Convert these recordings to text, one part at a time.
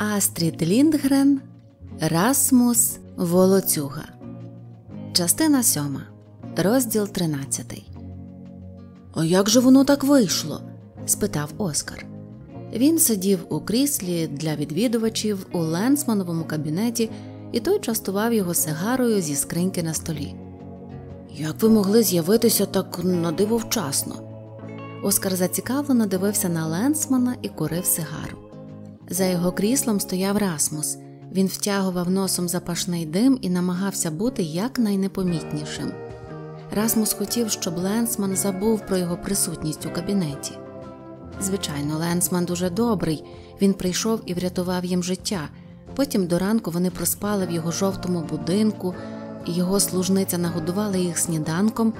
Астрід Ліндгрен Расмус Волоцюга. Частина 7. Розділ 13. А як же воно так вийшло? спитав Оскар. Він сидів у кріслі для відвідувачів у Ленсмановому кабінеті, і той частував його сигарою зі скриньки на столі. Як ви могли з'явитися так надиво вчасно? Оскар зацікавлено дивився на Ленсмана і курив сигару. За його кріслом стояв Расмус. Він втягував носом запашний дим і намагався бути якнайнепомітнішим. Расмус хотів, щоб Ленсман забув про його присутність у кабінеті. Звичайно, Ленсман дуже добрий, він прийшов і врятував їм життя. Потім до ранку вони проспали в його жовтому будинку, його служниця нагодувала їх сніданком,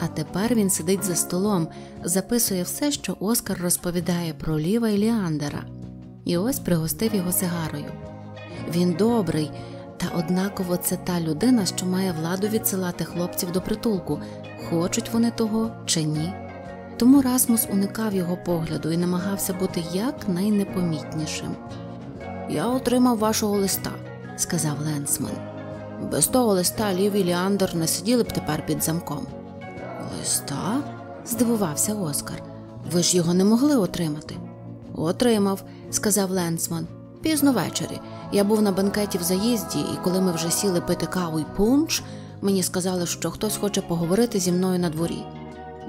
а тепер він сидить за столом, записує все, що Оскар розповідає про Ліва і Ліандера і ось пригостив його сигарою. Він добрий, та однаково це та людина, що має владу відсилати хлопців до притулку, хочуть вони того чи ні. Тому Расмус уникав його погляду і намагався бути якнайнепомітнішим. Я отримав вашого листа, сказав Ленсман. Без того листа Лів і Ліандр не сиділи б тепер під замком. Листа? здивувався Оскар. Ви ж його не могли отримати. Отримав, сказав Ленцман. Пізно ввечері. Я був на банкеті в заїзді, і коли ми вже сіли пити каву й пунч, мені сказали, що хтось хоче поговорити зі мною на дворі.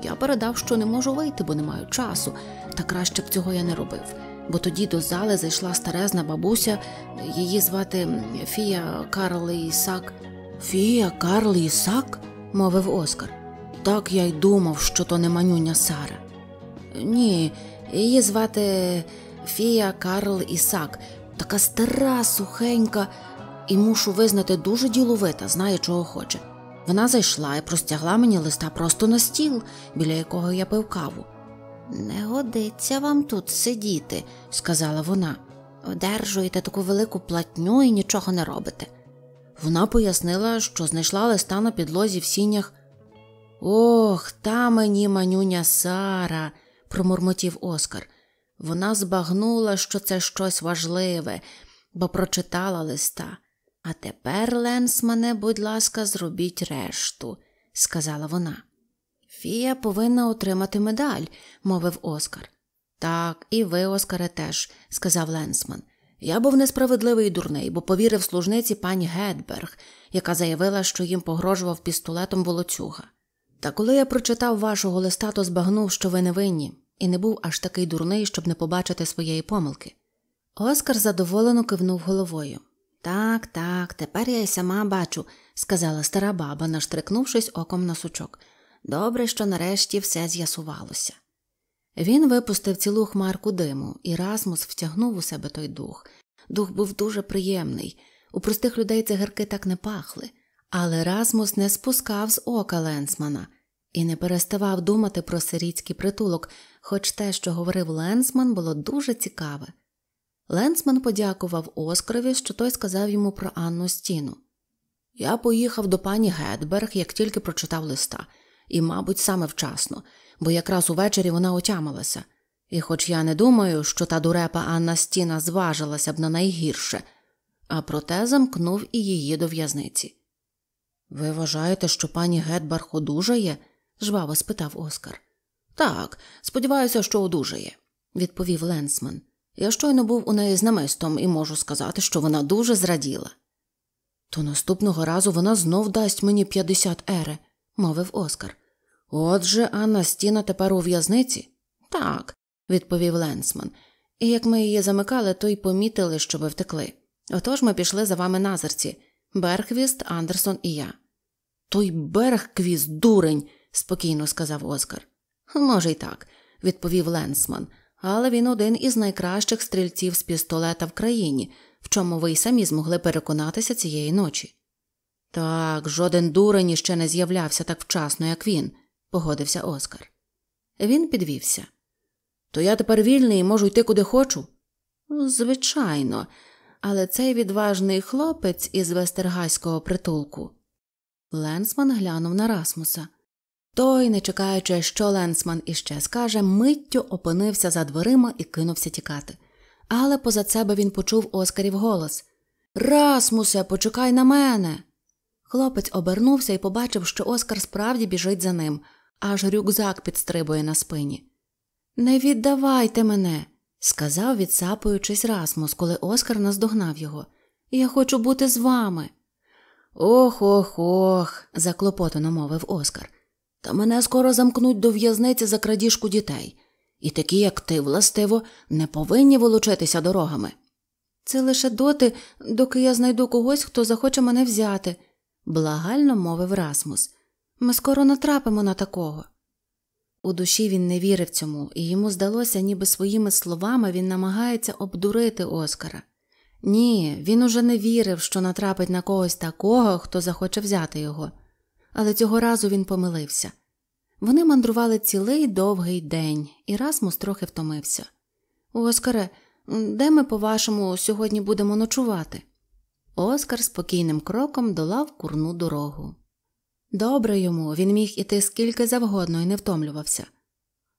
Я передав, що не можу вийти, бо не маю часу, та краще б цього я не робив. Бо тоді до зали зайшла старезна бабуся, її звати Фія Карл Ісак. Фія Карл Ісак? мовив Оскар. Так я й думав, що то не манюня Сара. Ні, її звати Фія Карл Ісак, така стара, сухенька, і мушу визнати дуже діловита, знає, чого хоче. Вона зайшла і простягла мені листа просто на стіл, біля якого я пив каву. Не годиться вам тут сидіти, сказала вона. Одержуєте таку велику платню і нічого не робите. Вона пояснила, що знайшла листа на підлозі в сінях. Ох, та мені манюня Сара, промурмотів Оскар. Вона збагнула, що це щось важливе, бо прочитала листа. А тепер, Ленсмане, будь ласка, зробіть решту, сказала вона. Фія повинна отримати медаль, мовив Оскар. Так, і ви, Оскаре, теж, сказав Ленсман. Я був несправедливий і дурний, бо повірив служниці пані Гетберг, яка заявила, що їм погрожував пістолетом волоцюга. Та коли я прочитав вашого листа, то збагнув, що ви невинні, і не був аж такий дурний, щоб не побачити своєї помилки. Оскар задоволено кивнув головою. Так, так, тепер я й сама бачу, сказала стара баба, наштрикнувшись оком на сучок. Добре, що нарешті все з'ясувалося. Він випустив цілу хмарку диму, і Расмус втягнув у себе той дух. Дух був дуже приємний. У простих людей цигарки так не пахли, але Расмус не спускав з ока Ленсмана, і не переставав думати про сирітський притулок, хоч те, що говорив Ленсман, було дуже цікаве. Ленсман подякував Оскарові, що той сказав йому про Анну Стіну. Я поїхав до пані Гетберг, як тільки прочитав листа, і, мабуть, саме вчасно, бо якраз увечері вона отямилася. І хоч я не думаю, що та дурепа Анна Стіна зважилася б на найгірше, а проте замкнув і її до в'язниці. Ви вважаєте, що пані Гетберг одужає? жваво спитав Оскар. Так, сподіваюся, що одужає, відповів Ленсман. Я щойно був у неї з намистом і можу сказати, що вона дуже зраділа. То наступного разу вона знов дасть мені 50 ере, мовив Оскар. Отже, Анна Стіна тепер у в'язниці? Так, відповів Ленсман. І як ми її замикали, то й помітили, що ви втекли. Отож ми пішли за вами назерці Бергвіст, Андерсон і я. Той Бергквіст, дурень, спокійно сказав Оскар. Може, й так, відповів Ленсман, але він один із найкращих стрільців з пістолета в країні, в чому ви й самі змогли переконатися цієї ночі. Так, жоден дурень іще не з'являвся так вчасно, як він, погодився Оскар. Він підвівся. То я тепер вільний і можу йти куди хочу. Звичайно, але цей відважний хлопець із вестергайського притулку. Ленсман глянув на Расмуса. Той, не чекаючи, що Ленсман іще скаже, миттю опинився за дверима і кинувся тікати. Але поза себе він почув Оскарів голос Расмусе, почекай на мене. Хлопець обернувся і побачив, що Оскар справді біжить за ним, аж рюкзак підстрибує на спині. Не віддавайте мене, сказав, відсапуючись Расмус, коли Оскар наздогнав його. Я хочу бути з вами. Ох ох ох, заклопотано мовив Оскар. Та мене скоро замкнуть до в'язниці за крадіжку дітей, і такі, як ти, властиво, не повинні волочитися дорогами. Це лише доти, доки я знайду когось, хто захоче мене взяти, благально мовив Расмус. Ми скоро натрапимо на такого. У душі він не вірив цьому, і йому здалося, ніби своїми словами він намагається обдурити Оскара. Ні, він уже не вірив, що натрапить на когось такого, хто захоче взяти його але цього разу він помилився. Вони мандрували цілий довгий день, і Расмус трохи втомився. Оскаре, де ми, по вашому, сьогодні будемо ночувати? Оскар спокійним кроком долав курну дорогу. Добре йому, він міг іти скільки завгодно і не втомлювався.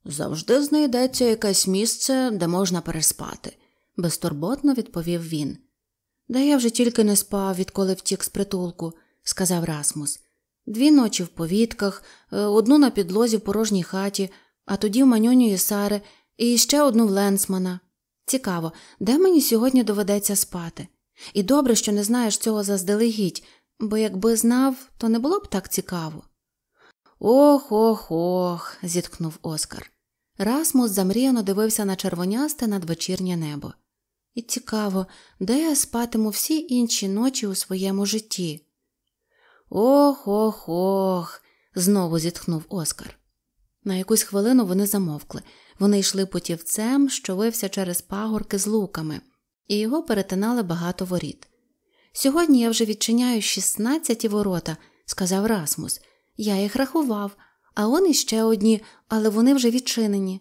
Завжди знайдеться якесь місце, де можна переспати, безтурботно відповів він. «Да я вже тільки не спав, відколи втік з притулку, сказав Расмус. Дві ночі в повітках, е, одну на підлозі в порожній хаті, а тоді в манюньої Сари і ще одну в Ленсмана. Цікаво, де мені сьогодні доведеться спати. І добре, що не знаєш цього заздалегідь, бо якби знав, то не було б так цікаво. Ох ох ох. зітхнув Оскар. Расмус замріяно дивився на червонясте надвечірнє небо. І цікаво, де я спатиму всі інші ночі у своєму житті. Ох ох ох. знову зітхнув Оскар. На якусь хвилину вони замовкли. Вони йшли путівцем, що вився через пагорки з луками, і його перетинали багато воріт. Сьогодні я вже відчиняю 16 ворота, сказав Расмус. Я їх рахував, а он іще одні, але вони вже відчинені.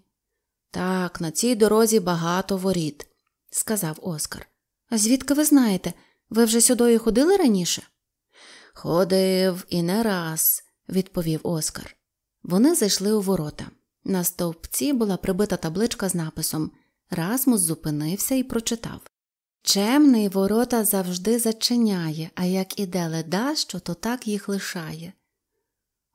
Так, на цій дорозі багато воріт, сказав Оскар. А звідки ви знаєте? Ви вже сюдою ходили раніше? Ходив і не раз, відповів Оскар. Вони зайшли у ворота. На стовпці була прибита табличка з написом. Расмус зупинився і прочитав Чемний ворота завжди зачиняє, а як іде ледащо, то так їх лишає.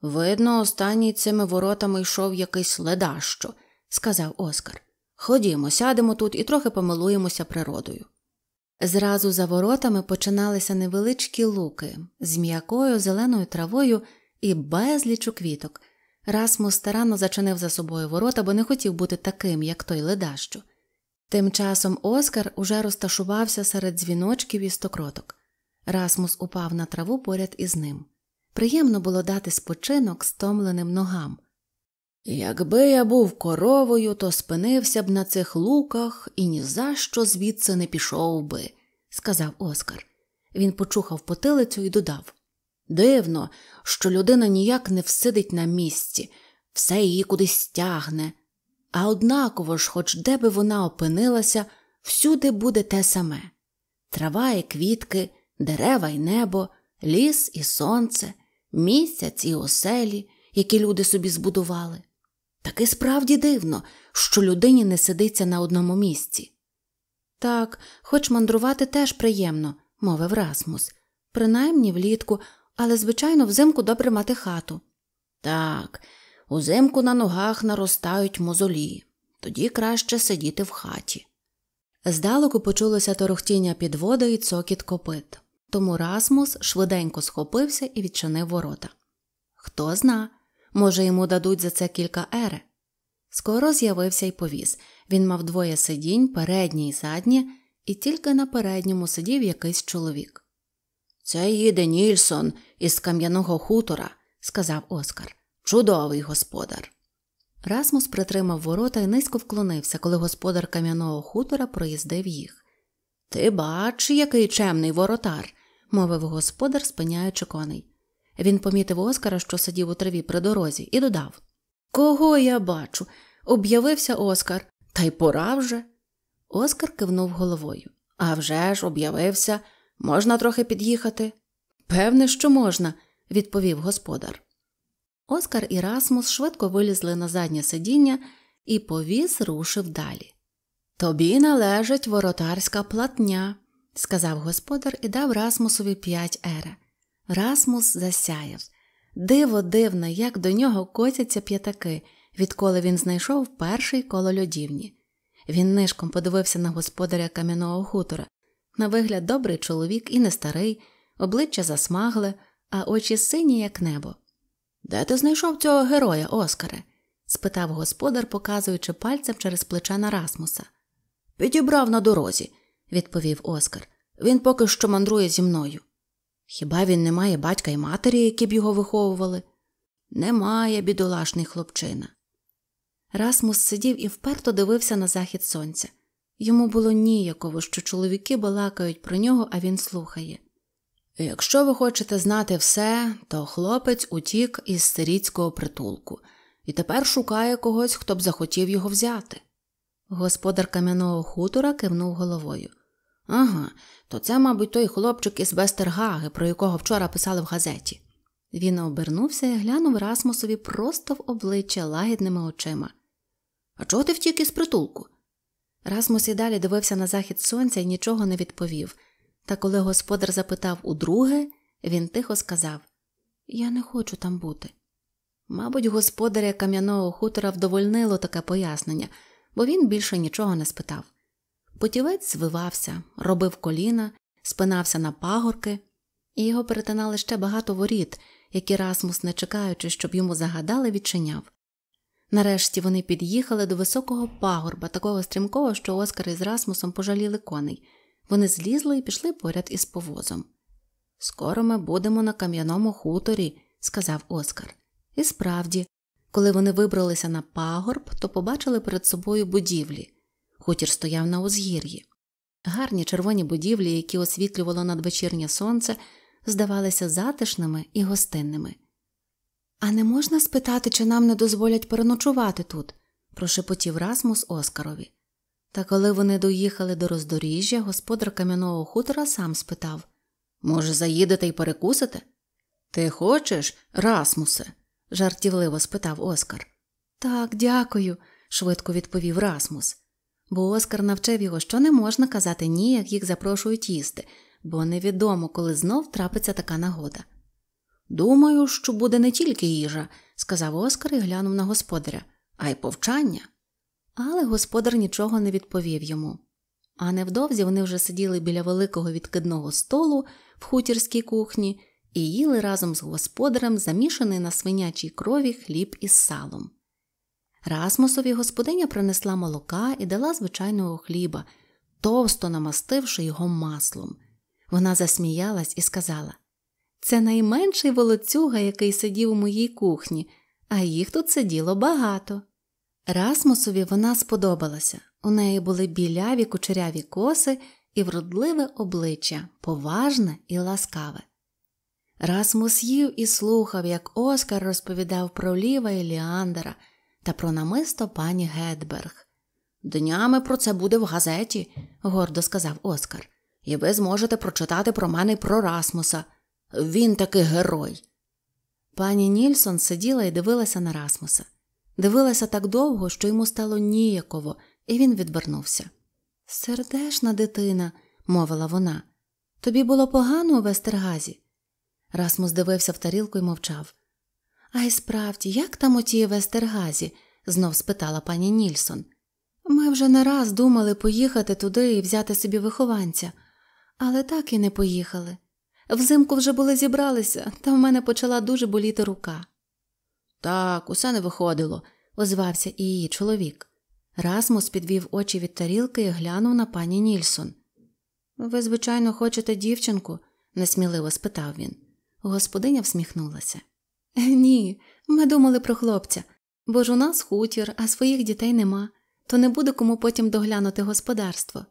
Видно, останній цими воротами йшов якийсь ледащо, сказав Оскар. Ходімо, сядемо тут і трохи помилуємося природою. Зразу за воротами починалися невеличкі луки з м'якою зеленою травою і безлічу квіток. Расмус старанно зачинив за собою ворота, бо не хотів бути таким, як той ледащо. Тим часом Оскар уже розташувався серед дзвіночків і стокроток. Расмус упав на траву поряд із ним. Приємно було дати спочинок стомленим ногам. Якби я був коровою, то спинився б на цих луках і ні за що звідси не пішов би, сказав Оскар. Він почухав потилицю і додав Дивно, що людина ніяк не всидить на місці, все її кудись тягне. А однаково ж, хоч де би вона опинилася, всюди буде те саме трава і квітки, дерева і небо, ліс і сонце, місяць і оселі, які люди собі збудували. Таки справді дивно, що людині не сидиться на одному місці. Так, хоч мандрувати теж приємно, мовив Расмус, принаймні влітку, але, звичайно, взимку добре мати хату. Так, узимку на ногах наростають мозолі, тоді краще сидіти в хаті. Здалеку почулося торохтіння підводи і цокіт копит, тому Расмус швиденько схопився і відчинив ворота. Хто зна, Може, йому дадуть за це кілька ере. Скоро з'явився й повіз. Він мав двоє сидінь, переднє і заднє, і тільки на передньому сидів якийсь чоловік. Це їде Нільсон із кам'яного хутора, сказав Оскар. Чудовий господар. Расмус притримав ворота і низько вклонився, коли господар кам'яного хутора проїздив їх. Ти бач, який чемний воротар, мовив господар, спиняючи коней. Він помітив Оскара, що сидів у траві при дорозі, і додав Кого я бачу? Об'явився Оскар, та й пора вже. Оскар кивнув головою. «А вже ж, об'явився, можна трохи під'їхати? Певне, що можна, відповів господар. Оскар і Расмус швидко вилізли на заднє сидіння, і повіз рушив далі. Тобі належить воротарська платня, сказав господар і дав Расмусові п'ять ере. Расмус засяяв. Диво дивно, як до нього котяться п'ятаки, відколи він знайшов перший коло льодівні. Він нишком подивився на господаря кам'яного хутора. На вигляд, добрий чоловік і не старий, обличчя засмагле, а очі сині, як небо. Де ти знайшов цього героя, Оскаре? спитав господар, показуючи пальцем через плече на Расмуса. Підібрав на дорозі, відповів Оскар. Він поки що мандрує зі мною. Хіба він не має батька і матері, які б його виховували? Немає, бідолашний хлопчина. Расмус сидів і вперто дивився на захід сонця. Йому було ніяково, що чоловіки балакають про нього, а він слухає. Якщо ви хочете знати все, то хлопець утік із сирійського притулку і тепер шукає когось, хто б захотів його взяти. Господар кам'яного хутора кивнув головою. Ага, то це, мабуть, той хлопчик із Вестергаги, про якого вчора писали в газеті. Він обернувся і глянув Расмусові просто в обличчя лагідними очима. А чого ти втік із притулку? Расмус і далі дивився на захід сонця і нічого не відповів. Та коли господар запитав удруге, він тихо сказав Я не хочу там бути. Мабуть, господаря кам'яного хутора вдовольнило таке пояснення, бо він більше нічого не спитав. Путівець звивався, робив коліна, спинався на пагорки, і його перетинали ще багато воріт, які Расмус, не чекаючи, щоб йому загадали, відчиняв. Нарешті вони під'їхали до високого пагорба, такого стрімкого, що Оскар із Расмусом пожаліли коней. Вони злізли і пішли поряд із повозом. Скоро ми будемо на кам'яному хуторі, сказав Оскар. І справді, коли вони вибралися на пагорб, то побачили перед собою будівлі. Хутір стояв на узгір'ї. Гарні червоні будівлі, які освітлювало надвечірнє сонце, здавалися затишними і гостинними. А не можна спитати, чи нам не дозволять переночувати тут, прошепотів Расмус Оскарові. Та коли вони доїхали до роздоріжжя, господар кам'яного хутора сам спитав Може, заїдете і перекусите? Ти хочеш, Расмусе? жартівливо спитав Оскар. Так, дякую, швидко відповів Расмус бо Оскар навчив його, що не можна казати ні, як їх запрошують їсти, бо невідомо, коли знов трапиться така нагода. Думаю, що буде не тільки їжа, сказав Оскар і глянув на господаря, а й повчання. Але господар нічого не відповів йому. А невдовзі вони вже сиділи біля великого відкидного столу в хутірській кухні і їли разом з господарем замішаний на свинячій крові хліб із салом. Расмусові господиня принесла молока і дала звичайного хліба, товсто намастивши його маслом. Вона засміялась і сказала Це найменший волоцюга, який сидів у моїй кухні, а їх тут сиділо багато. Расмусові вона сподобалася. У неї були біляві кучеряві коси і вродливе обличчя, поважне і ласкаве. Расмус їв і слухав, як Оскар розповідав про ліва і Ліандера – та про намисто пані Гетберг. Днями про це буде в газеті, гордо сказав Оскар, і ви зможете прочитати про мене про Расмуса. Він таки герой. Пані Нільсон сиділа і дивилася на Расмуса. Дивилася так довго, що йому стало ніяково, і він відвернувся. Сердешна дитина, мовила вона, тобі було погано у Вестергазі. Расмус дивився в тарілку і мовчав. А й справді, як там у тій Вестергазі? знов спитала пані Нільсон. Ми вже не раз думали поїхати туди і взяти собі вихованця, але так і не поїхали. Взимку вже були зібралися, та в мене почала дуже боліти рука. Так, усе не виходило, озвався і її чоловік. Расмус підвів очі від тарілки і глянув на пані Нільсон. Ви, звичайно, хочете дівчинку? несміливо спитав він. Господиня всміхнулася. Ні, ми думали про хлопця, бо ж у нас хутір, а своїх дітей нема, то не буде кому потім доглянути господарство.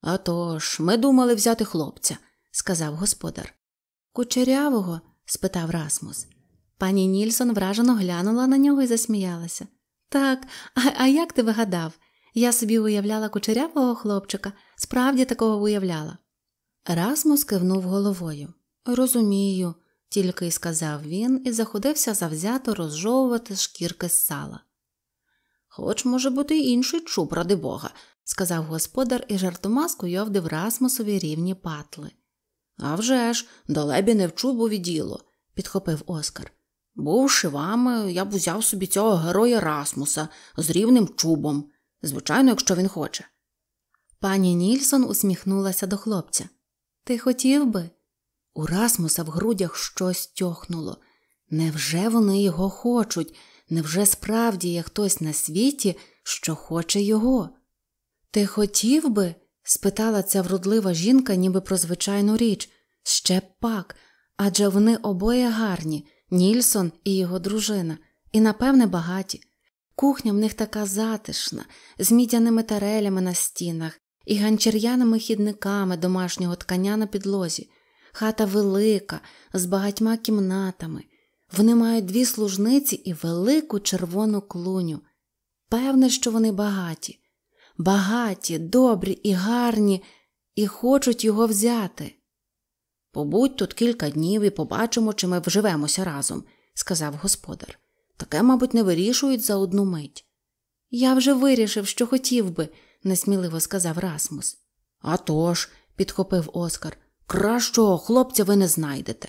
«А тож, ми думали взяти хлопця, сказав господар. Кучерявого? спитав Расмус. Пані Нільсон вражено глянула на нього і засміялася. Так, а, а як ти вигадав? Я собі уявляла кучерявого хлопчика, справді такого уявляла. Расмус кивнув головою. Розумію, тільки й сказав він і заходився завзято розжовувати шкірки з сала. Хоч, може бути, й інший чуб, ради бога, сказав господар і жартома скуйовдив Расмусові рівні патли. «А вже ж, далебі не в чубу відділо, підхопив Оскар. Бувши вами, я б узяв собі цього героя Расмуса з рівним чубом, звичайно, якщо він хоче. Пані Нільсон усміхнулася до хлопця. Ти хотів би? У Расмуса в грудях щось тьохнуло. Невже вони його хочуть? Невже справді є хтось на світі, що хоче його? Ти хотів би? спитала ця вродлива жінка, ніби про звичайну річ, ще б пак, адже вони обоє гарні Нільсон і його дружина, і, напевне, багаті. Кухня в них така затишна, з мідяними тарелями на стінах і ганчер'яними хідниками домашнього тканя на підлозі. Хата велика, з багатьма кімнатами. Вони мають дві служниці і велику червону клуню. Певне, що вони багаті, багаті, добрі і гарні, і хочуть його взяти. Побудь тут кілька днів і побачимо, чи ми вживемося разом, сказав господар. Таке, мабуть, не вирішують за одну мить. Я вже вирішив, що хотів би, несміливо сказав Расмус. «А тож», – підхопив Оскар. Кращого хлопця ви не знайдете.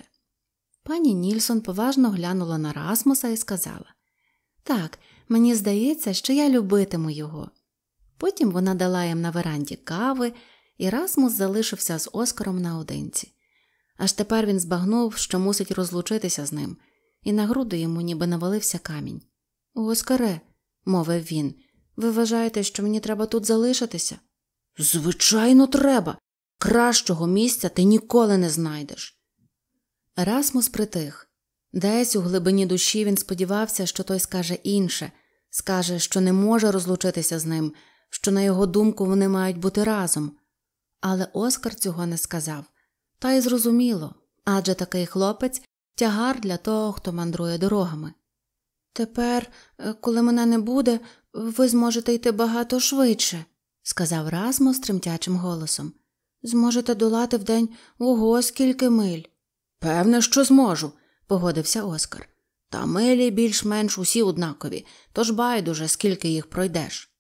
Пані Нільсон поважно глянула на Расмуса і сказала Так, мені здається, що я любитиму його. Потім вона дала їм на веранді кави, і Расмус залишився з Оскаром наодинці. Аж тепер він збагнув, що мусить розлучитися з ним, і на груду йому ніби навалився камінь. Оскаре, мовив він, ви вважаєте, що мені треба тут залишитися? Звичайно, треба. Кращого місця ти ніколи не знайдеш. Расмус притих. Десь у глибині душі він сподівався, що той скаже інше, скаже, що не може розлучитися з ним, що, на його думку, вони мають бути разом. Але Оскар цього не сказав. Та й зрозуміло адже такий хлопець тягар для того, хто мандрує дорогами. Тепер, е, коли мене не буде, ви зможете йти багато швидше, сказав Расмус тремтячим голосом. Зможете долати вдень уго скільки миль. Певне, що зможу, погодився Оскар. Та милі більш-менш усі однакові, тож байдуже, скільки їх пройдеш.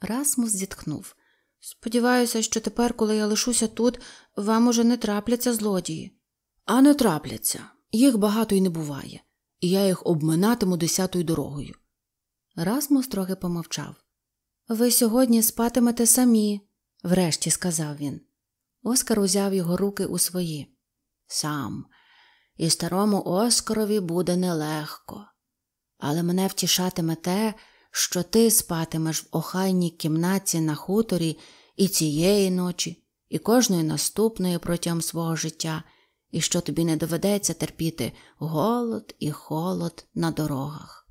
Расмус зітхнув. Сподіваюся, що тепер, коли я лишуся тут, вам уже не трапляться злодії. А не трапляться. Їх багато й не буває, і я їх обминатиму десятою дорогою. Расмус трохи помовчав. Ви сьогодні спатимете самі, врешті сказав він. Оскар узяв його руки у свої. Сам, і старому Оскарові буде нелегко, але мене втішатиме те, що ти спатимеш в охайній кімнаті на хуторі і цієї ночі, і кожної наступної протягом свого життя, і що тобі не доведеться терпіти голод і холод на дорогах.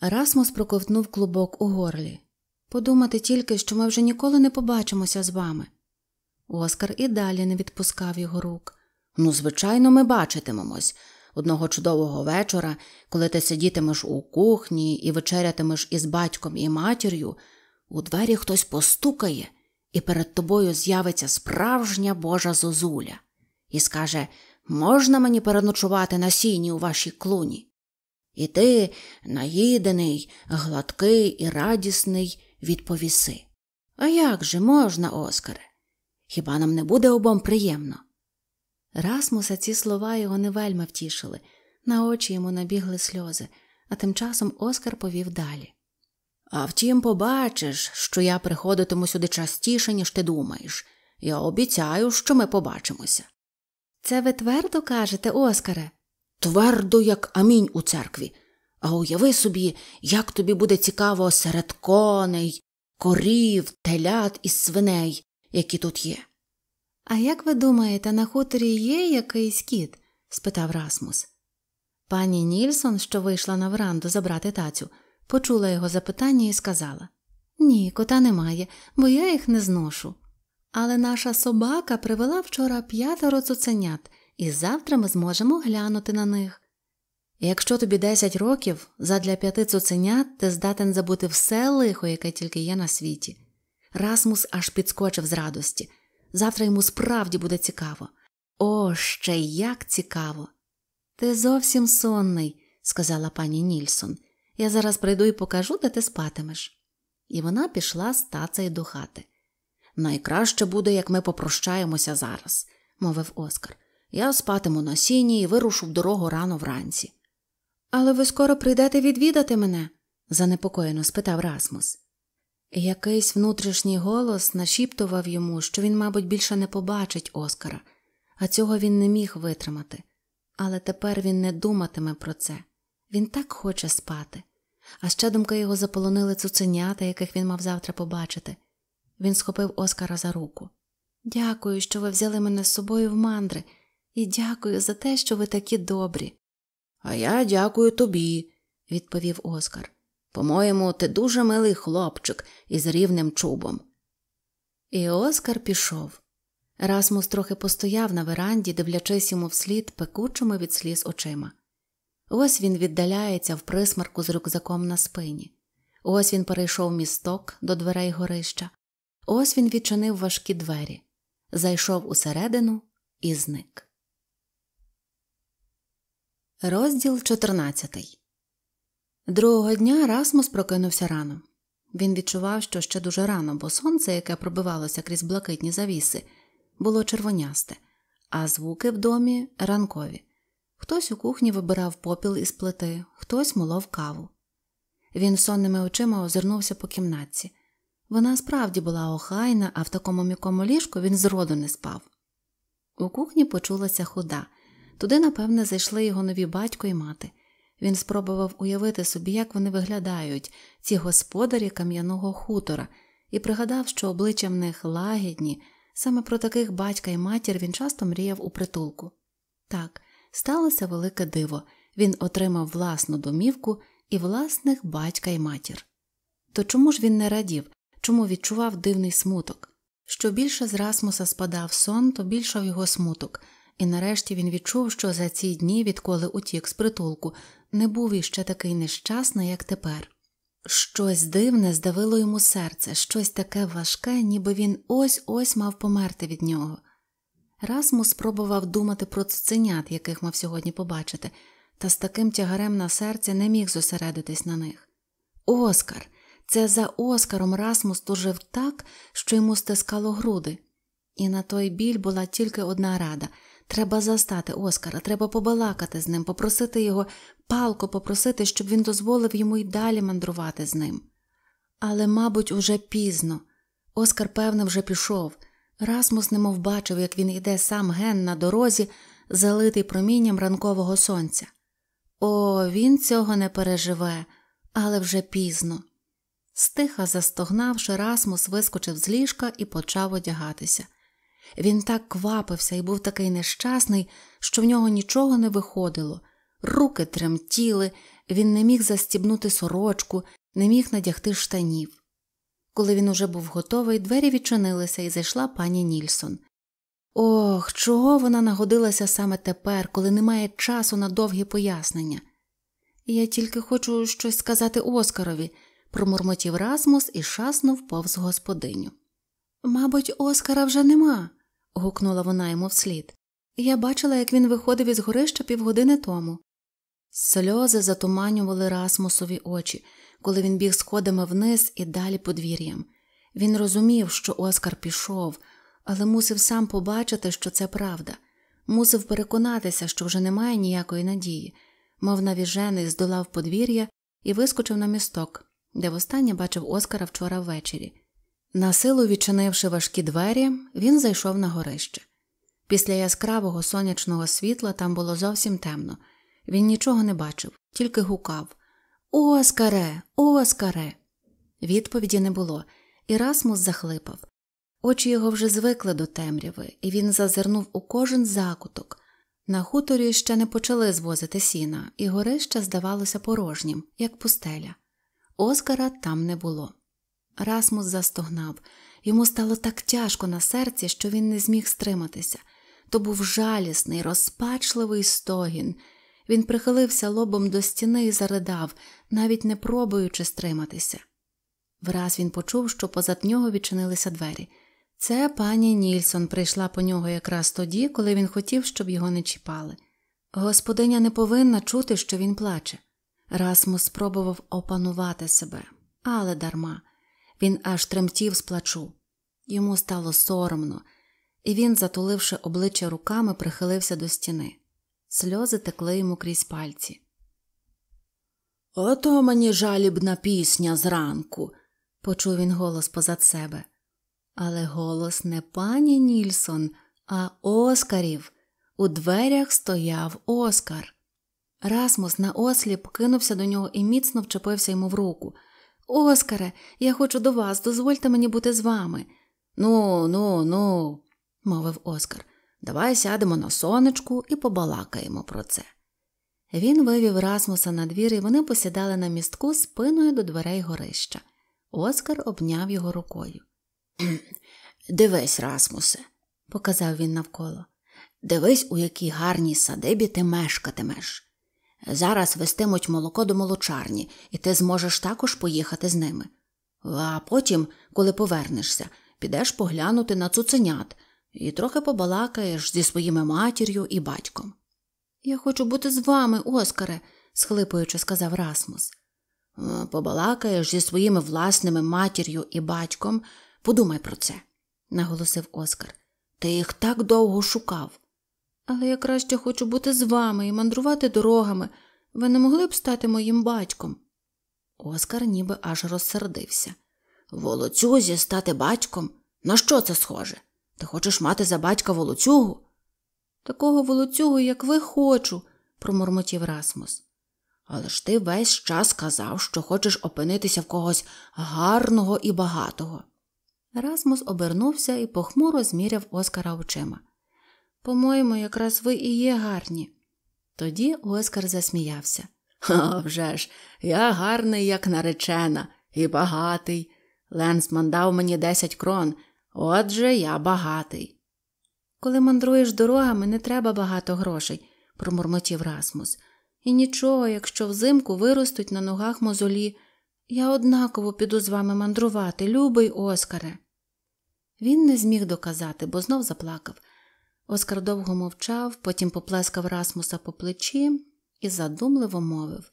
Расмус проковтнув клубок у горлі подумати тільки, що ми вже ніколи не побачимося з вами. Оскар і далі не відпускав його рук. Ну, звичайно, ми бачитимемось. Одного чудового вечора, коли ти сидітимеш у кухні і вечерятимеш із батьком і матір'ю, у двері хтось постукає, і перед тобою з'явиться справжня Божа зозуля і скаже можна мені переночувати на сіні у вашій клуні? І ти, наїдений, гладкий і радісний, відповіси. А як же можна, Оскаре? Хіба нам не буде обом приємно? Расмуса ці слова його не вельми втішили, на очі йому набігли сльози, а тим часом Оскар повів далі. А втім, побачиш, що я приходитиму сюди частіше, ніж ти думаєш. Я обіцяю, що ми побачимося. Це ви твердо кажете, Оскаре? Твердо, як амінь у церкві. А уяви собі, як тобі буде цікаво серед коней, корів, телят і свиней, які тут є. А як ви думаєте, на хуторі є якийсь кіт? спитав Расмус. Пані Нільсон, що вийшла на веранду забрати тацю, почула його запитання і сказала Ні, кота немає, бо я їх не зношу. Але наша собака привела вчора п'ятеро цуценят, і завтра ми зможемо глянути на них. Якщо тобі десять років, задля п'яти цуценят ти здатен забути все лихо, яке тільки є на світі. Расмус аж підскочив з радості. Завтра йому справді буде цікаво. О, ще як цікаво. Ти зовсім сонний, сказала пані Нільсон. Я зараз прийду і покажу, де ти спатимеш. І вона пішла з тацею до хати. Найкраще буде, як ми попрощаємося зараз, мовив Оскар. Я спатиму на сіні і вирушу в дорогу рано вранці. Але ви скоро прийдете відвідати мене? занепокоєно спитав Расмус. Якийсь внутрішній голос нашіптував йому, що він, мабуть, більше не побачить Оскара, а цього він не міг витримати. Але тепер він не думатиме про це він так хоче спати. А ще думки його заполонили цуценята, яких він мав завтра побачити. Він схопив Оскара за руку. Дякую, що ви взяли мене з собою в мандри, і дякую за те, що ви такі добрі. А я дякую тобі, відповів Оскар. По-моєму, ти дуже милий хлопчик із рівним чубом. І Оскар пішов. Расмус трохи постояв на веранді, дивлячись йому вслід пекучими від сліз очима. Ось він віддаляється в присмарку з рюкзаком на спині. Ось він перейшов місток до дверей горища, ось він відчинив важкі двері, зайшов усередину і зник. Розділ чотирнадцятий. Другого дня Расмус прокинувся рано. Він відчував, що ще дуже рано, бо сонце, яке пробивалося крізь блакитні завіси, було червонясте, а звуки в домі ранкові. Хтось у кухні вибирав попіл із плити, хтось молов каву. Він сонними очима озирнувся по кімнатці. Вона справді була охайна, а в такому м'якому ліжку він зроду не спав. У кухні почулася худа. Туди, напевне, зайшли його нові батько і мати. Він спробував уявити собі, як вони виглядають, ці господарі кам'яного хутора, і пригадав, що обличчя в них лагідні, саме про таких батька і матір він часто мріяв у притулку. Так, сталося велике диво він отримав власну домівку і власних батька і матір. То чому ж він не радів, чому відчував дивний смуток? Що більше з Расмуса спадав сон, то більшав його смуток, і нарешті він відчув, що за ці дні, відколи утік з притулку, не був іще такий нещасний, як тепер. Щось дивне здавило йому серце, щось таке важке, ніби він ось ось мав померти від нього. Расмус спробував думати про цуценят, яких мав сьогодні побачити, та з таким тягарем на серці не міг зосередитись на них. Оскар, це за Оскаром Расмус тужив так, що йому стискало груди, і на той біль була тільки одна рада Треба застати Оскара, треба побалакати з ним, попросити його, палко попросити, щоб він дозволив йому й далі мандрувати з ним. Але, мабуть, уже пізно. Оскар, певне, вже пішов. Расмус немов бачив, як він йде сам ген на дорозі, залитий промінням ранкового сонця. О, він цього не переживе, але вже пізно. Стиха застогнавши, Расмус вискочив з ліжка і почав одягатися. Він так квапився і був такий нещасний, що в нього нічого не виходило. Руки тремтіли, він не міг застібнути сорочку, не міг надягти штанів. Коли він уже був готовий, двері відчинилися і зайшла пані Нільсон. Ох, чого вона нагодилася саме тепер, коли немає часу на довгі пояснення. Я тільки хочу щось сказати Оскарові, промурмотів Расмус і шаснув повз господиню. Мабуть, Оскара вже нема, гукнула вона йому вслід. Я бачила, як він виходив із горища півгодини тому. Сльози затуманювали Расмусові очі, коли він біг сходами вниз і далі подвір'ям. Він розумів, що Оскар пішов, але мусив сам побачити, що це правда, мусив переконатися, що вже немає ніякої надії, мов навіжений, здолав подвір'я і вискочив на місток, де востаннє бачив Оскара вчора ввечері. Насилу відчинивши важкі двері, він зайшов на горище. Після яскравого сонячного світла там було зовсім темно. Він нічого не бачив, тільки гукав Оскаре, оскаре. Відповіді не було, і Расмус захлипав. Очі його вже звикли до темряви, і він зазирнув у кожен закуток. На хуторі ще не почали звозити сіна, і горище здавалося порожнім, як пустеля. Оскара там не було. Расмус застогнав. Йому стало так тяжко на серці, що він не зміг стриматися. То був жалісний, розпачливий стогін. Він прихилився лобом до стіни і заридав, навіть не пробуючи стриматися. Враз він почув, що позад нього відчинилися двері. Це пані Нільсон прийшла по нього якраз тоді, коли він хотів, щоб його не чіпали. Господиня не повинна чути, що він плаче. Расмус спробував опанувати себе, але дарма. Він аж тремтів з плачу. Йому стало соромно, і він, затуливши обличчя руками, прихилився до стіни. Сльози текли йому крізь пальці. Ото мені жалібна пісня зранку, почув він голос позад себе. Але голос не пані Нільсон, а Оскарів. У дверях стояв Оскар. Расмус наосліп кинувся до нього і міцно вчепився йому в руку. Оскаре, я хочу до вас, дозвольте мені бути з вами. Ну, ну, ну, мовив Оскар, давай сядемо на сонечку і побалакаємо про це. Він вивів Расмуса на двір, і вони посідали на містку спиною до дверей горища. Оскар обняв його рукою. Дивись, Расмусе, показав він навколо. Дивись, у якій гарній садибі ти мешкатимеш. Зараз вестимуть молоко до молочарні, і ти зможеш також поїхати з ними. А потім, коли повернешся, підеш поглянути на цуценят і трохи побалакаєш зі своїми матір'ю і батьком. Я хочу бути з вами, Оскаре, схлипуючи, сказав Расмус. Е, побалакаєш зі своїми власними матір'ю і батьком. Подумай про це, наголосив Оскар. Ти їх так довго шукав. Але я краще хочу бути з вами і мандрувати дорогами. Ви не могли б стати моїм батьком? Оскар ніби аж розсердився. Волоцюзі стати батьком? На що це схоже? Ти хочеш мати за батька волоцюгу? Такого волоцюгу, як ви хочу, промормотів Расмус. Але ж ти весь час казав, що хочеш опинитися в когось гарного і багатого. Расмус обернувся і похмуро зміряв Оскара очима. По-моєму, якраз ви і є гарні. Тоді Оскар засміявся. «А вже ж, я гарний, як наречена, і багатий. Ленсман дав мені десять крон, отже я багатий. Коли мандруєш дорогами, не треба багато грошей, промурмотів Расмус. І нічого, якщо взимку виростуть на ногах мозолі. Я однаково піду з вами мандрувати, любий Оскаре. Він не зміг доказати, бо знов заплакав. Оскар довго мовчав, потім поплескав Расмуса по плечі і задумливо мовив: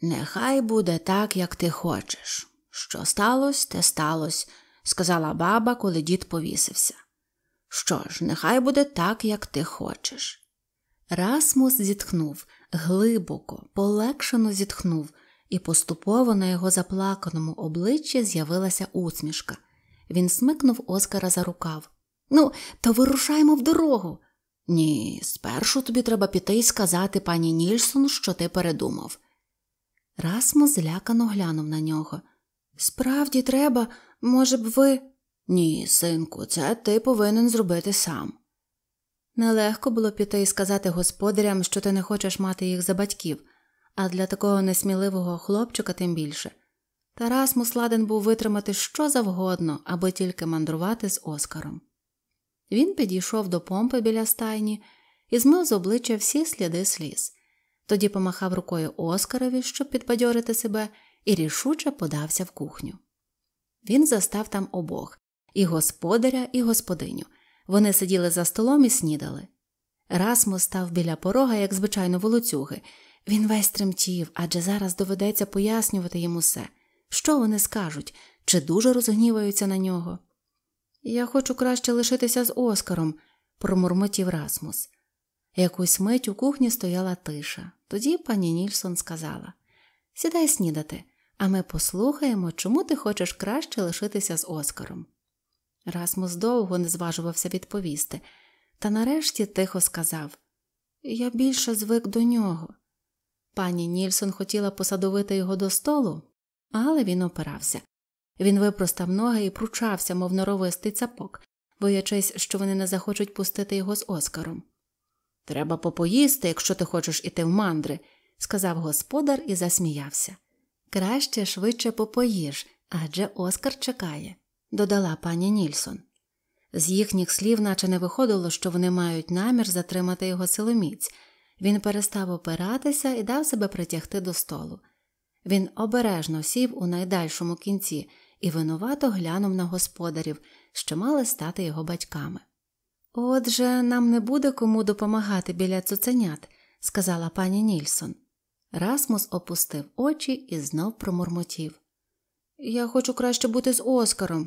Нехай буде так, як ти хочеш. Що сталося, те сталося, сказала баба, коли дід повісився. Що ж, нехай буде так, як ти хочеш. Расмус зітхнув, глибоко, полегшено зітхнув, і поступово на його заплаканому обличчі з'явилася усмішка. Він смикнув Оскара за рукав. Ну, то вирушаємо в дорогу. Ні, спершу тобі треба піти і сказати пані Нільсон, що ти передумав. Расмус злякано глянув на нього. Справді, треба, може б, ви. Ні, синку, це ти повинен зробити сам. Нелегко було піти і сказати господарям, що ти не хочеш мати їх за батьків, а для такого несміливого хлопчика тим більше. Тарас мусладен був витримати що завгодно, аби тільки мандрувати з Оскаром. Він підійшов до помпи біля стайні і змив з обличчя всі сліди сліз, тоді помахав рукою Оскарові, щоб підбадьорити себе, і рішуче подався в кухню. Він застав там обох і господаря, і господиню. Вони сиділи за столом і снідали. Расмус став біля порога, як звичайно, волоцюги. Він весь тремтів, адже зараз доведеться пояснювати йому все, що вони скажуть, чи дуже розгніваються на нього. Я хочу краще лишитися з Оскаром, промурмотів Расмус. Якусь мить у кухні стояла тиша. Тоді пані Нільсон сказала Сідай снідати, а ми послухаємо, чому ти хочеш краще лишитися з Оскаром. Расмус довго не зважувався відповісти, та нарешті тихо сказав Я більше звик до нього. Пані Нільсон хотіла посадовити його до столу, але він опирався. Він випростав ноги і пручався, мов норовистий цапок, боячись, що вони не захочуть пустити його з Оскаром. Треба попоїсти, якщо ти хочеш іти в мандри, сказав господар і засміявся. Краще швидше попоїж, адже Оскар чекає, додала пані Нільсон. З їхніх слів, наче не виходило, що вони мають намір затримати його силоміць. Він перестав опиратися і дав себе притягти до столу. Він обережно сів у найдальшому кінці, і винувато глянув на господарів, що мали стати його батьками. Отже, нам не буде кому допомагати біля цуценят, сказала пані Нільсон. Расмус опустив очі і знов промурмотів. Я хочу краще бути з Оскаром.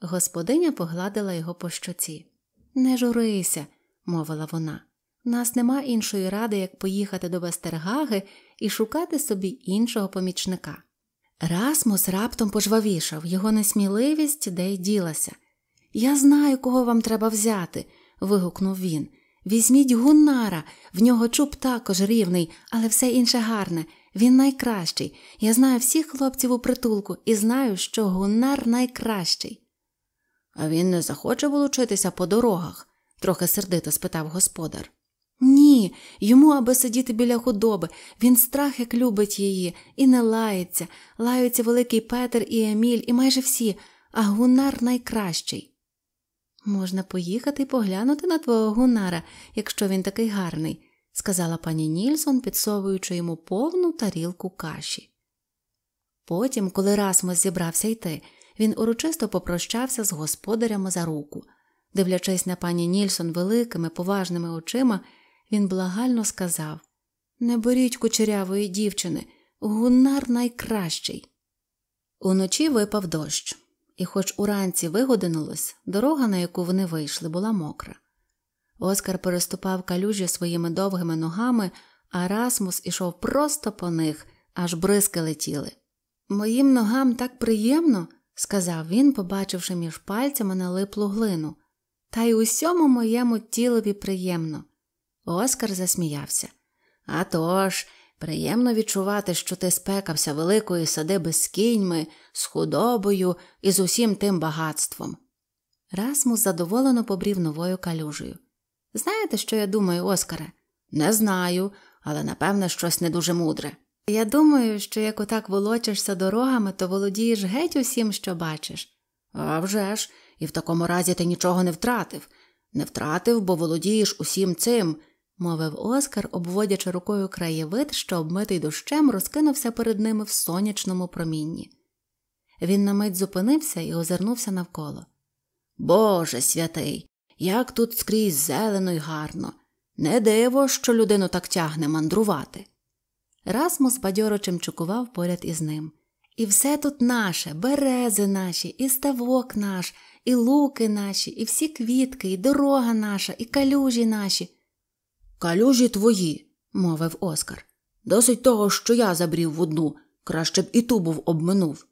Господиня погладила його по щоці. Не журися, мовила вона. У нас нема іншої ради, як поїхати до Вестергаги і шукати собі іншого помічника. Расмус раптом пожвавішав, його несміливість де й ділася. Я знаю, кого вам треба взяти, вигукнув він. Візьміть гуннара, в нього чуб також рівний, але все інше гарне. Він найкращий. Я знаю всіх хлопців у притулку і знаю, що гуннар найкращий. А він не захоче волочитися по дорогах? трохи сердито спитав господар. Ні, йому аби сидіти біля худоби, він страх як любить її, і не лається, лаються великий Петер і Еміль, і майже всі, а гунар найкращий. Можна поїхати і поглянути на твого гунара, якщо він такий гарний, сказала пані Нільсон, підсовуючи йому повну тарілку каші. Потім, коли Расмус зібрався йти, він урочисто попрощався з господарями за руку. Дивлячись на пані Нільсон великими поважними очима, він благально сказав Не беріть кучерявої дівчини, гунар найкращий. Уночі випав дощ, і, хоч уранці вигодинулось, дорога, на яку вони вийшли, була мокра. Оскар переступав калюжі своїми довгими ногами, а Расмус ішов просто по них, аж бризки летіли. Моїм ногам так приємно, сказав він, побачивши між пальцями налиплу глину, та й усьому моєму тілові приємно. Оскар засміявся. «А тож, приємно відчувати, що ти спекався великої садиби з кіньми, з худобою і з усім тим багатством. Расмус задоволено побрів новою калюжею. Знаєте, що я думаю, Оскаре? Не знаю, але напевне щось не дуже мудре. Я думаю, що як отак волочишся дорогами, то володієш геть усім, що бачиш. «А вже ж, і в такому разі ти нічого не втратив. Не втратив, бо володієш усім цим мовив Оскар, обводячи рукою краєвид, що обмитий дощем розкинувся перед ними в сонячному промінні. Він на мить зупинився і озирнувся навколо. Боже святий, як тут скрізь зелено й гарно. Не диво, що людину так тягне мандрувати. Расмус бадьоро чукував поряд із ним. І все тут наше, берези наші, і ставок наш, і луки наші, і всі квітки, і дорога наша, і калюжі наші. Калюжі твої, мовив Оскар. Досить того, що я забрів в одну, краще б і ту був обминув.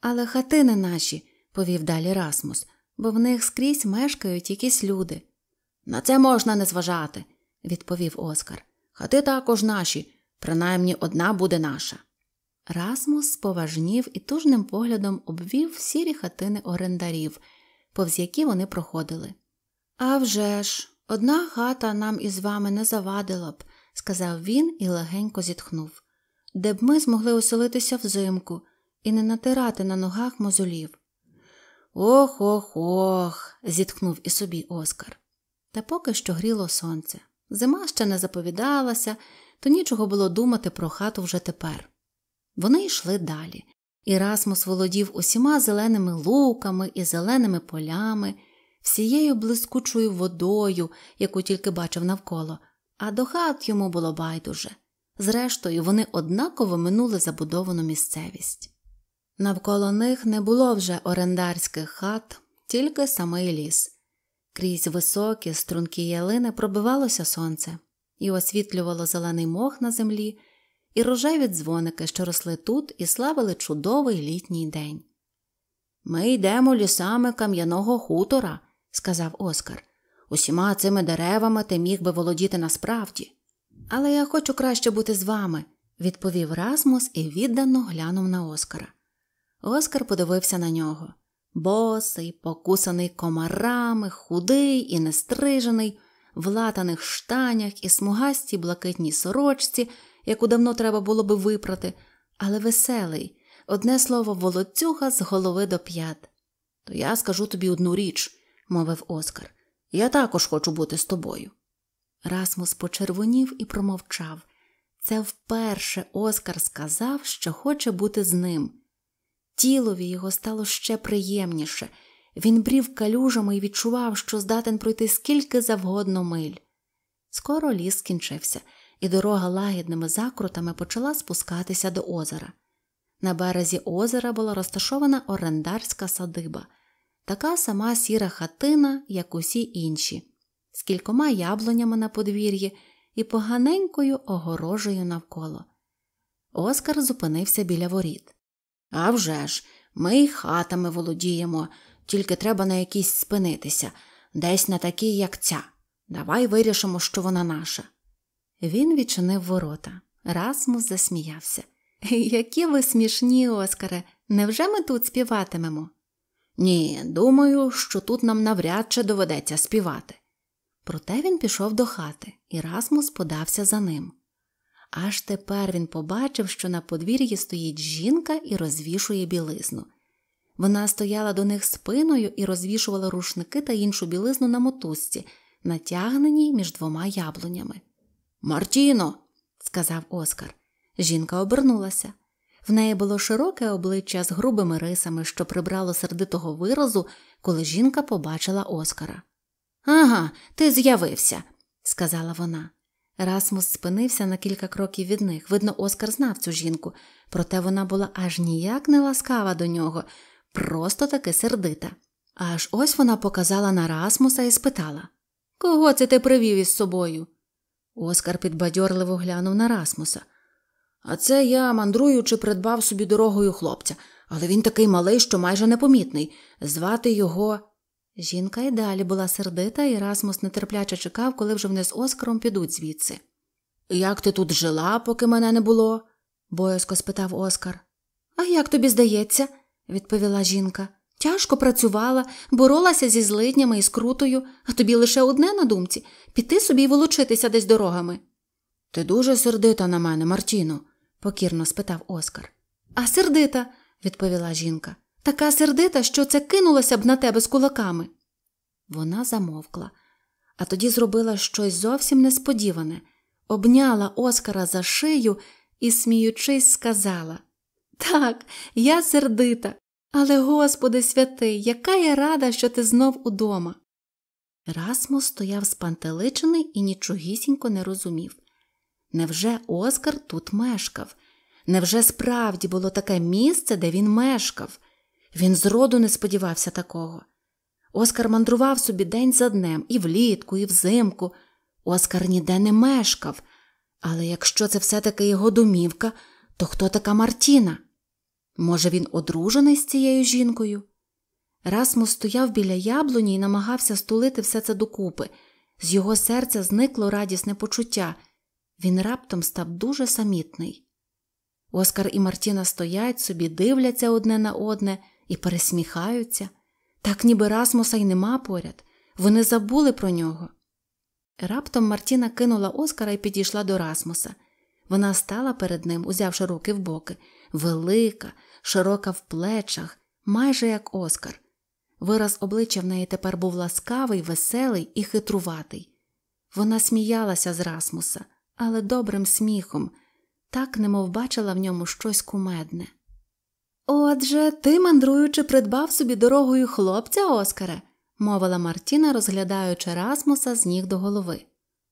Але хатини наші, повів далі Расмус, бо в них скрізь мешкають якісь люди. На це можна не зважати, відповів Оскар. Хати також наші, принаймні одна буде наша. Расмус споважнів і тужним поглядом обвів сірі хатини орендарів, повз які вони проходили. «А вже ж!» Одна хата нам із вами не завадила б, сказав він і легенько зітхнув, де б ми змогли оселитися взимку і не натирати на ногах мозолів. Ох ох ох. зітхнув і собі Оскар. Та поки що гріло сонце. Зима ще не заповідалася, то нічого було думати про хату вже тепер. Вони йшли далі. Ірасмус володів усіма зеленими луками і зеленими полями всією блискучою водою, яку тільки бачив навколо, а до хат йому було байдуже. Зрештою, вони однаково минули забудовану місцевість. Навколо них не було вже орендарських хат, тільки самий ліс. Крізь високі, стрункі ялини пробивалося сонце і освітлювало зелений мох на землі, і рожеві дзвоники, що росли тут і славили чудовий літній день. Ми йдемо лісами кам'яного хутора, сказав Оскар. Усіма цими деревами ти міг би володіти насправді. Але я хочу краще бути з вами, відповів Расмус і віддано глянув на Оскара. Оскар подивився на нього. Босий, покусаний комарами, худий і нестрижений, в латаних штанях і смугастій блакитній сорочці, яку давно треба було би випрати, але веселий, одне слово, волоцюга з голови до п'ят. То я скажу тобі одну річ мовив Оскар. Я також хочу бути з тобою. Расмус почервонів і промовчав. Це вперше Оскар сказав, що хоче бути з ним. Тілові його стало ще приємніше. Він брів калюжами і відчував, що здатен пройти скільки завгодно миль. Скоро ліс скінчився, і дорога лагідними закрутами почала спускатися до озера. На березі озера була розташована орендарська садиба така сама сіра хатина, як усі інші, з кількома яблунями на подвір'ї і поганенькою огорожею навколо. Оскар зупинився біля воріт. «А вже ж, ми й хатами володіємо, тільки треба на якійсь спинитися, десь на такій, як ця. Давай вирішимо, що вона наша. Він відчинив ворота. Расмус засміявся. Які ви смішні, Оскаре, невже ми тут співатимемо? Ні, думаю, що тут нам навряд чи доведеться співати. Проте він пішов до хати, і Расмус подався за ним. Аж тепер він побачив, що на подвір'ї стоїть жінка і розвішує білизну. Вона стояла до них спиною і розвішувала рушники та іншу білизну на мотузці, натягненій між двома яблунями. Мартіно, сказав Оскар. Жінка обернулася. В неї було широке обличчя з грубими рисами, що прибрало сердитого виразу, коли жінка побачила Оскара. Ага, ти з'явився, сказала вона. Расмус спинився на кілька кроків від них. Видно, Оскар знав цю жінку, проте вона була аж ніяк не ласкава до нього, просто таки сердита. Аж ось вона показала на Расмуса і спитала Кого це ти привів із собою? Оскар підбадьорливо глянув на Расмуса. А це я, мандруючи, придбав собі дорогою хлопця, але він такий малий, що майже непомітний. Звати його. Жінка й далі була сердита, і Расмус нетерпляче чекав, коли вже вони з Оскаром підуть звідси. Як ти тут жила, поки мене не було? боязко спитав Оскар. А як тобі здається, відповіла жінка. Тяжко працювала, боролася зі злиднями і скрутою, а тобі лише одне на думці піти собі і волочитися десь дорогами. Ти дуже сердита на мене, Мартіно, покірно спитав Оскар. А сердита, відповіла жінка. Така сердита, що це кинулося б на тебе з кулаками. Вона замовкла, а тоді зробила щось зовсім несподіване, обняла Оскара за шию і, сміючись, сказала Так, я сердита, але, Господи святий, яка я рада, що ти знов удома. Расмус стояв спантеличений і нічогісінько не розумів. Невже Оскар тут мешкав? Невже справді було таке місце, де він мешкав? Він зроду не сподівався такого. Оскар мандрував собі день за днем, і влітку, і взимку. Оскар ніде не мешкав, але якщо це все-таки його домівка, то хто така Мартіна? Може, він одружений з цією жінкою? Расмус стояв біля яблуні і намагався стулити все це докупи. З його серця зникло радісне почуття. Він раптом став дуже самітний. Оскар і Мартіна стоять собі, дивляться одне на одне і пересміхаються, так ніби Расмуса й нема поряд, вони забули про нього. Раптом Мартіна кинула Оскара і підійшла до Расмуса. Вона стала перед ним, узявши руки в боки, велика, широка в плечах, майже як Оскар. Вираз обличчя в неї тепер був ласкавий, веселий і хитруватий. Вона сміялася з Расмуса але добрим сміхом, так немов бачила в ньому щось кумедне. Отже, ти, мандруючи, придбав собі дорогою хлопця, Оскаре, мовила Мартіна, розглядаючи Расмуса з ніг до голови.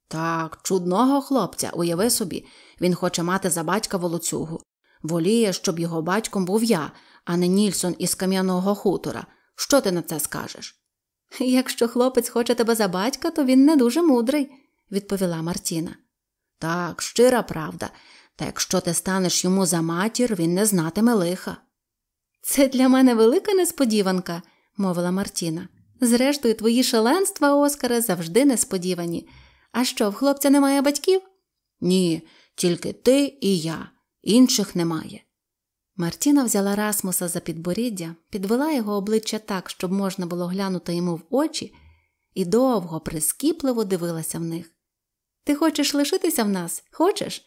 Так, чудного хлопця, уяви собі, він хоче мати за батька волоцюгу. Воліє, щоб його батьком був я, а не Нільсон із кам'яного хутора. Що ти на це скажеш? Якщо хлопець хоче тебе за батька, то він не дуже мудрий, відповіла Мартіна. Так, щира правда, та якщо ти станеш йому за матір, він не знатиме лиха. Це для мене велика несподіванка, мовила Мартіна. Зрештою, твої шаленства, оскара завжди несподівані. А що, в хлопця немає батьків? Ні, тільки ти і я, інших немає. Мартіна взяла Расмуса за підборіддя, підвела його обличчя так, щоб можна було глянути йому в очі, і довго, прискіпливо дивилася в них. Ти хочеш лишитися в нас? Хочеш?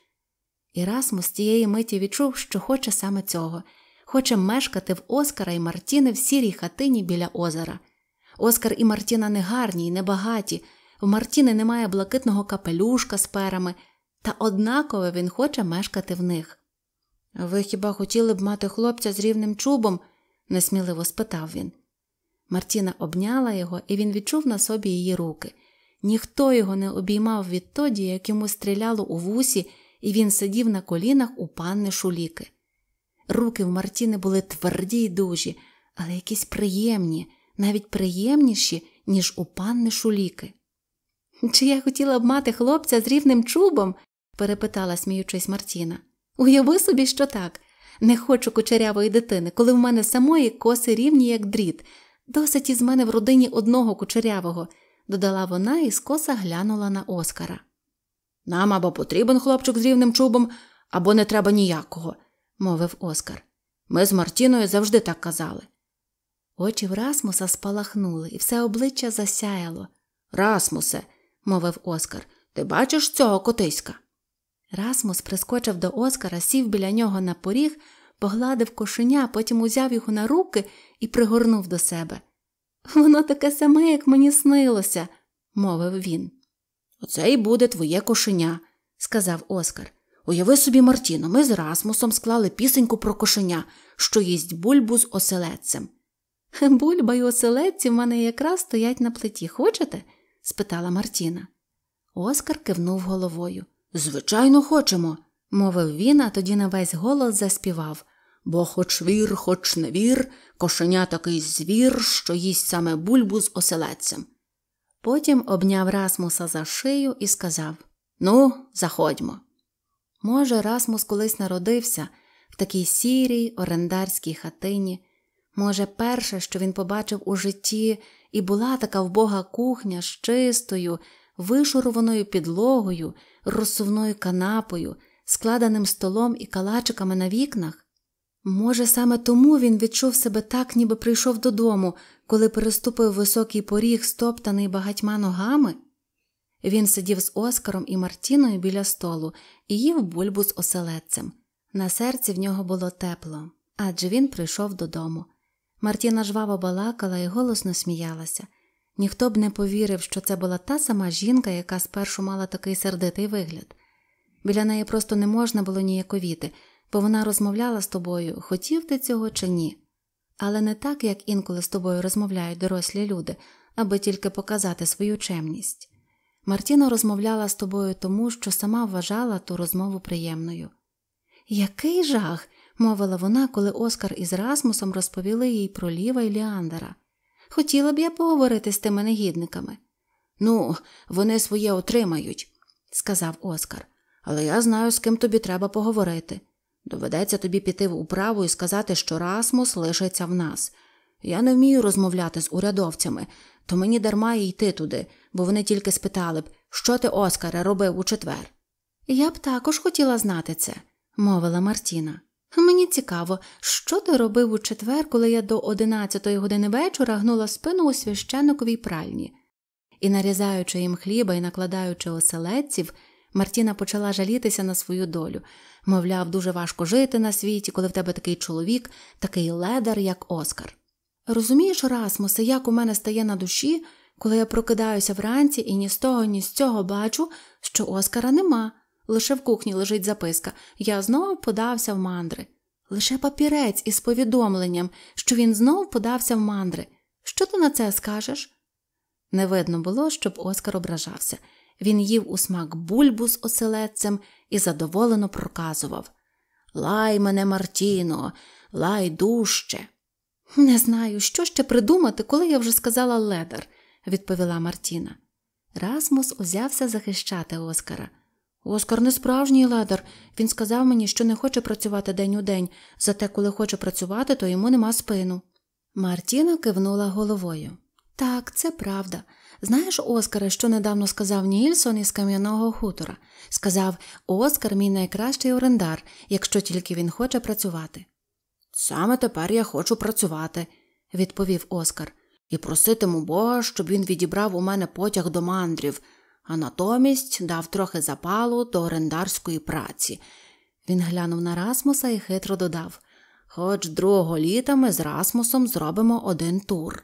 Ірасмус тієї миті відчув, що хоче саме цього, хоче мешкати в Оскара і Мартіни в сірій хатині біля озера. Оскар і Мартіна не гарні і небагаті, в Мартіни немає блакитного капелюшка з перами, та однаково він хоче мешкати в них. Ви хіба хотіли б мати хлопця з рівним чубом? несміливо спитав він. Мартіна обняла його, і він відчув на собі її руки. Ніхто його не обіймав відтоді, як йому стріляло у вусі, і він сидів на колінах у панни шуліки. Руки в Мартіни були тверді й дужі, але якісь приємні, навіть приємніші, ніж у панни шуліки. Чи я хотіла б мати хлопця з рівним чубом? перепитала, сміючись, Мартіна. Уяви собі, що так. Не хочу кучерявої дитини, коли в мене самої коси рівні, як дріт, досить із мене в родині одного кучерявого додала вона і скоса глянула на Оскара. Нам або потрібен хлопчик з рівним чубом, або не треба ніякого, мовив Оскар. Ми з Мартіною завжди так казали. Очі в Расмуса спалахнули, і все обличчя засяяло. Расмусе, мовив Оскар, ти бачиш цього котиська? Расмус прискочив до Оскара, сів біля нього на поріг, погладив кошеня, потім узяв його на руки і пригорнув до себе. Воно таке саме, як мені снилося, мовив він. Оце і буде твоє кошеня, сказав Оскар. Уяви собі, Мартіно, ми з Расмусом склали пісеньку про кошеня, що їсть бульбу з оселедцем. Бульба й оселедці в мене якраз стоять на плиті, хочете? спитала Мартіна. Оскар кивнув головою. Звичайно, хочемо, мовив він, а тоді на весь голос заспівав бо, хоч вір, хоч не вір, кошеня такий звір, що їсть саме бульбу з оселедцем. Потім обняв Расмуса за шию і сказав Ну, заходьмо. Може, Расмус колись народився в такій сірій орендарській хатині. Може, перше, що він побачив у житті, і була така вбога кухня з чистою, вишурованою підлогою, розсувною канапою, складеним столом і калачиками на вікнах. Може, саме тому він відчув себе так, ніби прийшов додому, коли переступив високий поріг, стоптаний багатьма ногами? Він сидів з Оскаром і Мартіною біля столу і їв бульбу з оселедцем. На серці в нього було тепло, адже він прийшов додому. Мартіна жваво балакала і голосно сміялася. Ніхто б не повірив, що це була та сама жінка, яка спершу мала такий сердитий вигляд. Біля неї просто не можна було ніяковіти бо вона розмовляла з тобою, хотів ти цього чи ні, але не так, як інколи з тобою розмовляють дорослі люди, аби тільки показати свою чемність. Мартіна розмовляла з тобою тому, що сама вважала ту розмову приємною. Який жах, мовила вона, коли Оскар із Расмусом розповіли їй про Ліва і Ліандера. Хотіла б я поговорити з тими негідниками. Ну, вони своє отримають, сказав Оскар, але я знаю, з ким тобі треба поговорити. Доведеться тобі піти в управу і сказати, що Расмус лишиться в нас. Я не вмію розмовляти з урядовцями, то мені дарма йти туди, бо вони тільки спитали б, що ти, Оскаре, робив у четвер. Я б також хотіла знати це, мовила Мартіна. Мені цікаво, що ти робив у четвер, коли я до одинадцятої години вечора гнула спину у священниковій пральні. І, нарізаючи їм хліба і накладаючи оселедців, Мартіна почала жалітися на свою долю. Мовляв, дуже важко жити на світі, коли в тебе такий чоловік, такий ледар, як Оскар. Розумієш, Расмусе, як у мене стає на душі, коли я прокидаюся вранці і ні з того, ні з цього бачу, що Оскара нема. Лише в кухні лежить записка. Я знову подався в мандри. Лише папірець із повідомленням, що він знов подався в мандри. Що ти на це скажеш? Не видно було, щоб Оскар ображався. Він їв у смак бульбу з оселедцем і задоволено проказував Лай мене, Мартіно, лай дужче. Не знаю, що ще придумати, коли я вже сказала ледар, відповіла Мартіна. Расмус узявся захищати Оскара. Оскар не справжній ледар. Він сказав мені, що не хоче працювати день у день, зате коли хоче працювати, то йому нема спину. Мартіна кивнула головою. Так, це правда. Знаєш, Оскаре, що недавно сказав Нільсон із Кам'яного хутора? Сказав Оскар мій найкращий орендар, якщо тільки він хоче працювати. Саме тепер я хочу працювати, відповів Оскар, і проситиму Бога, щоб він відібрав у мене потяг до мандрів, а натомість дав трохи запалу до орендарської праці. Він глянув на Расмуса і хитро додав Хоч другого літа ми з Расмусом зробимо один тур.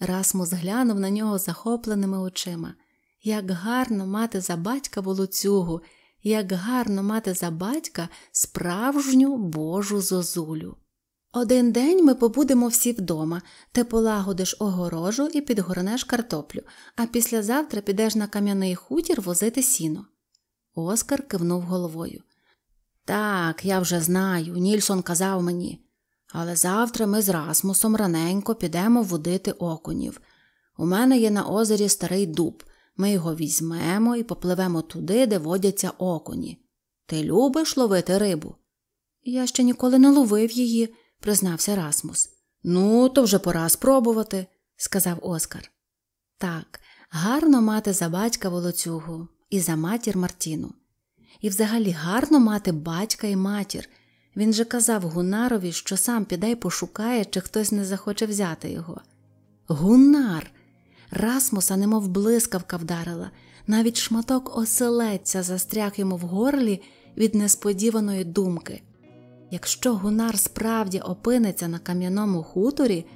Расмус глянув на нього захопленими очима. Як гарно мати за батька волоцюгу, як гарно мати за батька справжню Божу зозулю. Один день ми побудемо всі вдома, ти полагодиш огорожу і підгорнеш картоплю, а післязавтра підеш на кам'яний хутір возити сіно. Оскар кивнув головою. Так, я вже знаю, Нільсон казав мені але завтра ми з Расмусом раненько підемо водити окунів. У мене є на озері старий дуб. Ми його візьмемо і попливемо туди, де водяться окуні. Ти любиш ловити рибу? Я ще ніколи не ловив її, признався Расмус. Ну, то вже пора спробувати, сказав Оскар. Так, гарно мати за батька волоцюгу і за матір Мартіну. І взагалі гарно мати батька і матір. Він же казав Гунарові, що сам піде й пошукає, чи хтось не захоче взяти його. Гунар! Расмуса, немов блискавка вдарила, навіть шматок оселеця застряг йому в горлі від несподіваної думки. Якщо гунар справді опиниться на кам'яному хуторі,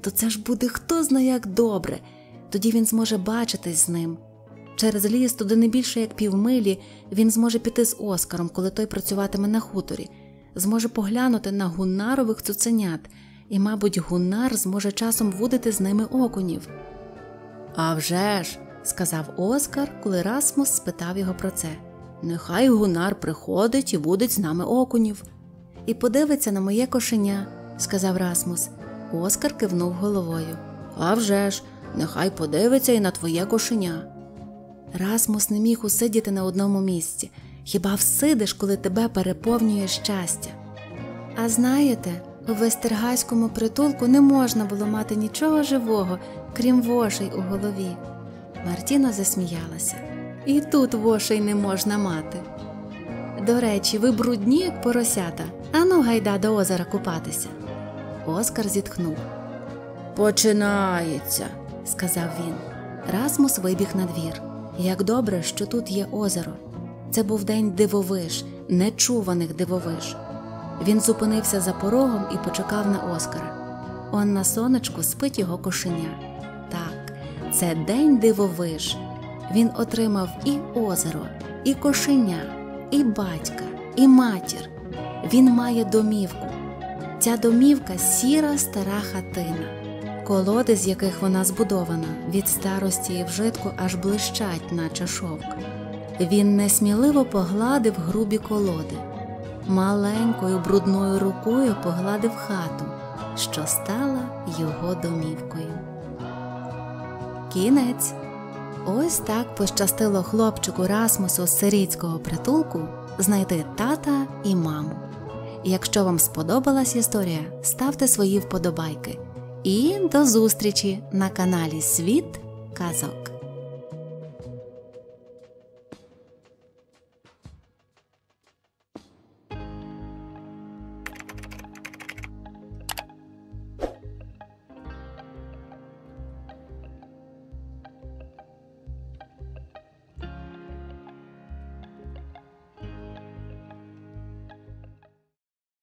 то це ж буде хто знає як добре, тоді він зможе бачитись з ним. Через ліс, туди не більше як півмилі, він зможе піти з Оскаром, коли той працюватиме на хуторі зможе поглянути на гунарових цуценят, і, мабуть, гунар зможе часом вудити з ними окунів. «А вже ж!» – сказав Оскар, коли Расмус спитав його про це. Нехай гунар приходить і будить з нами окунів. І подивиться на моє кошеня, сказав Расмус. Оскар кивнув головою. «А вже ж! нехай подивиться і на твоє кошеня. Расмус не міг усидіти на одному місці. Хіба всидиш, коли тебе переповнює щастя? А знаєте, у вестергайському притулку не можна було мати нічого живого, крім вошей у голові. Мартіна засміялася. І тут вошей не можна мати. До речі, ви брудні, як поросята. Ану, гайда до озера купатися. Оскар зітхнув. Починається, сказав він. Расмус вибіг на двір. Як добре, що тут є озеро. Це був день дивовиж, нечуваних дивовиж. Він зупинився за порогом і почекав на Оскара. Он на сонечку спить його кошеня. Так, це день дивовиж. Він отримав і озеро, і кошеня, і батька, і матір. Він має домівку. Ця домівка сіра стара хатина. Колоди, з яких вона збудована, від старості і вжитку аж блищать, наче шовк. Він несміливо погладив грубі колоди, маленькою брудною рукою погладив хату, що стала його домівкою. Кінець. Ось так пощастило хлопчику Расмусу з сирійського притулку знайти тата і маму. Якщо вам сподобалась історія, ставте свої вподобайки. І до зустрічі на каналі Світ Казок.